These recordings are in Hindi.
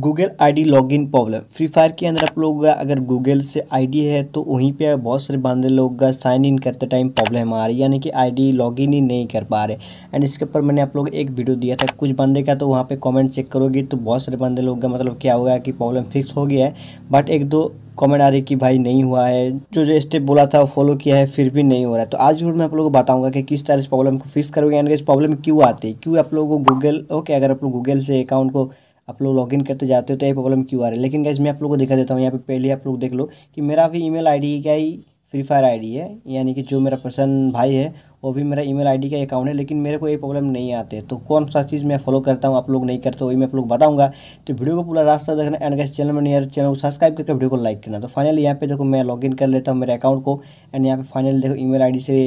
Google ID login problem Free Fire के अंदर आप लोग अगर गूगल से आईडी है तो वहीं पे बहुत सारे बंदे लोग का साइन इन करते टाइम प्रॉब्लम आ रही है यानी कि आईडी लॉगिन ही नहीं कर पा रहे एंड इसके ऊपर मैंने आप लोग एक वीडियो दिया था कुछ बंदे का तो वहाँ पे कमेंट चेक करोगे तो बहुत सारे बंदे लोग का मतलब क्या होगा कि प्रॉब्लम फिक्स हो गया है बट एक दो कमेंट आ रही कि भाई नहीं हुआ है जो जो स्टेप बोला था वो फॉलो किया है फिर भी नहीं हो रहा है तो आज मैं आप लोगों को बताऊंगा कि किस तरह इस प्रॉब्लम को फिक्स करोगे यानी कि इस प्रॉब्लम क्यों आती है क्यों आप लोगों को गूगल ओके अगर आप लोग गूगल से अकाउंट को आप लोग लॉगिन करते जाते हो तो ये प्रॉब्लम क्यों आ रही है लेकिन गैस मैं आप लोग को दिखा देता हूँ यहाँ पे पहले आप लोग देख लो कि मेरा भी ईमेल आईडी क्या ही फ्री फायर आईडी है यानी कि जो मेरा पसंद भाई है वो भी मेरा ईमेल आईडी का अकाउंट है लेकिन मेरे को ये प्रॉब्लम नहीं आते तो कौन सा चीज़ मैं फॉलो करता हूँ आप लोग नहीं करते वही मैं आप लोग बताऊँगा तो वीडियो को पूरा रास्ता देखना एंड गैस चैनल में नहीं चैनल को सब्सक्राइब करके वीडियो को लाइक करना तो फाइनली यहाँ पे देखो मैं लॉगिन कर लेता हूँ मेरे अकाउंट को एंड यहाँ पे फाइनली देखो आई डी से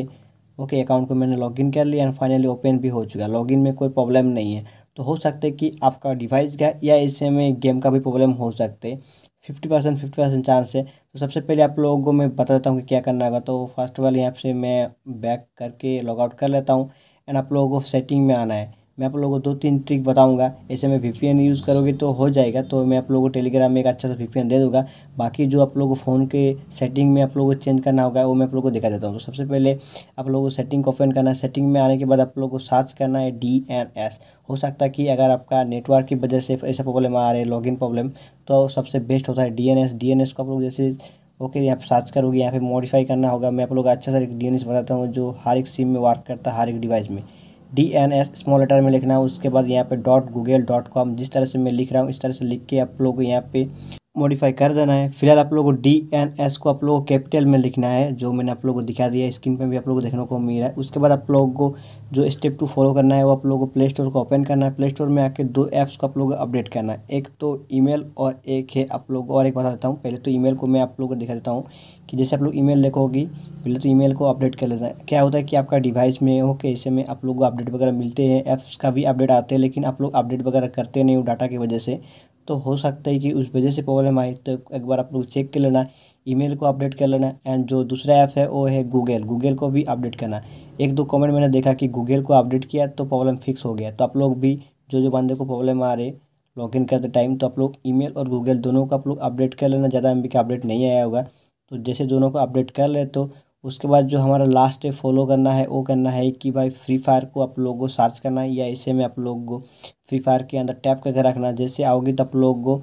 ओके अकाउंट को मैंने लॉगिन कर लिया एंड फाइनली ओपन भी हो चुका लॉगिन में कोई प्रॉब्लम नहीं है तो हो सकता है कि आपका डिवाइस गया या ऐसे में गेम का भी प्रॉब्लम हो सकते fifty percent fifty percent chance है तो सबसे पहले आप लोगों को मैं बता देता हूँ कि क्या करना होगा तो फर्स्ट ऑफ ऑल यहाँ से मैं बैक करके लॉगआउट कर लेता हूँ एंड आप लोगों को सेटिंग में आना है मैं आप लोगों को दो तीन ट्रिक बताऊंगा ऐसे में वी यूज़ करोगे तो हो जाएगा तो मैं आप लोगों को टेलीग्राम में एक अच्छा सा वी दे दूंगा बाकी जो आप लोगों को फ़ोन के सेटिंग में आप लोगों को चेंज करना होगा वो मैं आप लोगों को दिखा देता हूँ तो सबसे पहले आप लोगों को सेटिंग को ओपन करना है सेटिंग में आने के बाद आप लोग को सर्च करना है डी एन एस हो सकता है कि अगर आपका नेटवर्क की वजह से ऐसा प्रॉब्लम आ रहा है लॉगिन प्रॉब्लम तो सबसे बेस्ट होता है D N S D N S को आप लोग जैसे ओके यहाँ पर सर्च करोगे यहाँ पे मॉडिफाई करना होगा मैं आप लोग अच्छा सा डी एन एस बताता हूँ जो हर एक सिम में वर्क करता है हर एक डिवाइस में D N S small letter में लिखना है उसके बाद यहाँ पे डॉट गूगल डॉट कॉम जिस तरह से मैं लिख रहा हूँ इस तरह से लिख के आप लोग यहाँ पे मॉडिफाई कर देना है फिलहाल आप लोगों को डी एन एस को आप लोगों को कैपिटल में लिखना है जो मैंने आप लोगों को दिखा दिया स्क्रीन पर भी आप लोगों को देखने को मिल रहा है उसके बाद आप लोगों को जो स्टेप टू फॉलो करना है वो आप लोगों को प्ले स्टोर को ओपन करना है प्ले स्टोर में आके दो ऐप्स को आप लोगों को अपडेट करना है एक तो मेल और एक है आप लोग और एक बता देता हूँ पहले तो मेल को मैं आप लोगों को दिखा देता हूँ कि जैसे आप लोग मेल देखोगी पहले तो मेल को अपडेट कर लेना है क्या होता है कि आपका डिवाइस में हो के ऐसे में आप लोग को अपडेट वगैरह मिलते हैं ऐप्स का भी अपडेट आते हैं लेकिन आप लोग अपडेट वगैरह करते नहीं हो डाटा की वजह से तो हो सकता है कि उस वजह से प्रॉब्लम आई तो एक बार आप लोग चेक कर लेना ईमेल को अपडेट कर लेना एंड जो दूसरा ऐप है वो है गूगल गूगल को भी अपडेट करना एक दो कमेंट मैंने देखा कि गूगल को अपडेट किया तो प्रॉब्लम फिक्स हो गया तो आप लोग भी जो जो बंदे को प्रॉब्लम आ रही लॉगिन करते टाइम तो आप लोग ईमेल और गूगल दोनों को आप लोग अपडेट कर लेना ज़्यादा एम का अपडेट नहीं आया होगा तो जैसे दोनों को अपडेट कर ले तो उसके बाद जो हमारा लास्ट है फॉलो करना है वो करना है कि भाई फ्री फायर को आप लोगों को सर्च करना है या इसे में आप लोगों को फ्री फायर के अंदर टैप करके रखना जैसे आओगे तो आप लोगों को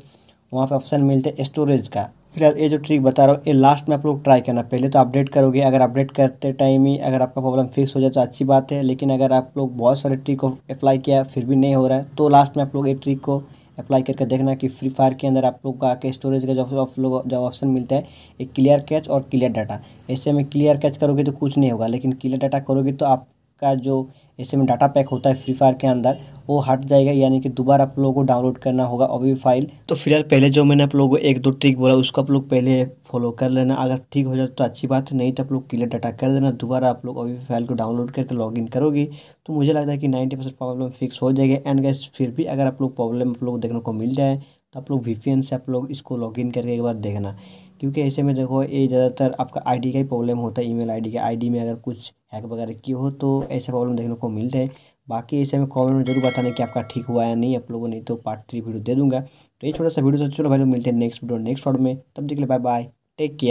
वहाँ पर ऑप्शन मिलते हैं स्टोरेज का फिलहाल ये जो ट्रिक बता रहा हूँ ये लास्ट में आप लोग ट्राई करना पहले तो अपडेट करोगे अगर अपडेट करते टाइम ही अगर आपका प्रॉब्लम फिक्स हो जाए तो अच्छी बात है लेकिन अगर आप लोग बहुत सारे ट्रिक को अप्लाई किया फिर भी नहीं हो रहा है तो लास्ट में आप लोग ये ट्रिक को अप्लाई करके देखना कि फ्री फायर के अंदर आप लोग का आके स्टोरेज का जो आप लोग जो ऑप्शन मिलता है एक क्लियर कैच और क्लियर डाटा ऐसे में क्लियर कैच करोगे तो कुछ नहीं होगा लेकिन क्लियर डाटा करोगे तो आपका जो ऐसे में डाटा पैक होता है फ्री फायर के अंदर वो हट जाएगा यानी कि दोबारा आप लोगों को डाउनलोड करना होगा अभी फाइल तो फिलहाल पहले जो मैंने आप लोगों को एक दो ट्रिक बोला उसको आप लोग पहले फॉलो कर लेना अगर ठीक हो जाए तो अच्छी बात है नहीं तो आप लोग क्लियर डाटा कर देना दोबारा आप लोग अभी फाइल को डाउनलोड करके लॉग इन करोगे तो मुझे लगता है कि नाइन्टी परसेंट प्रॉब्लम फिक्स हो जाएगी एंड गैस फिर भी अगर आप लोग प्रॉब्लम आप लोग देखने को मिल जाए तो आप लोग वी से आप लोग इसको लॉगिन करके एक बार देखना क्योंकि ऐसे में देखो ये ज़्यादातर आपका आईडी का ही प्रॉब्लम होता है ईमेल आईडी के आईडी में अगर कुछ हैक वगैरह की हो तो ऐसे प्रॉब्लम देखने को मिलता है बाकी इसे हमें कमेंट में जरूर बताने कि आपका ठीक हुआ या नहीं आप लोगों ने तो पार्ट थ्री वीडियो दे दूंगा तो ये छोटा सा वीडियो था चलो भाई लोग मिलते हैं नेक्स्ट वीडियो नेक्स्ट शॉर्ट में तब देख ले बाय बाय टेक केयर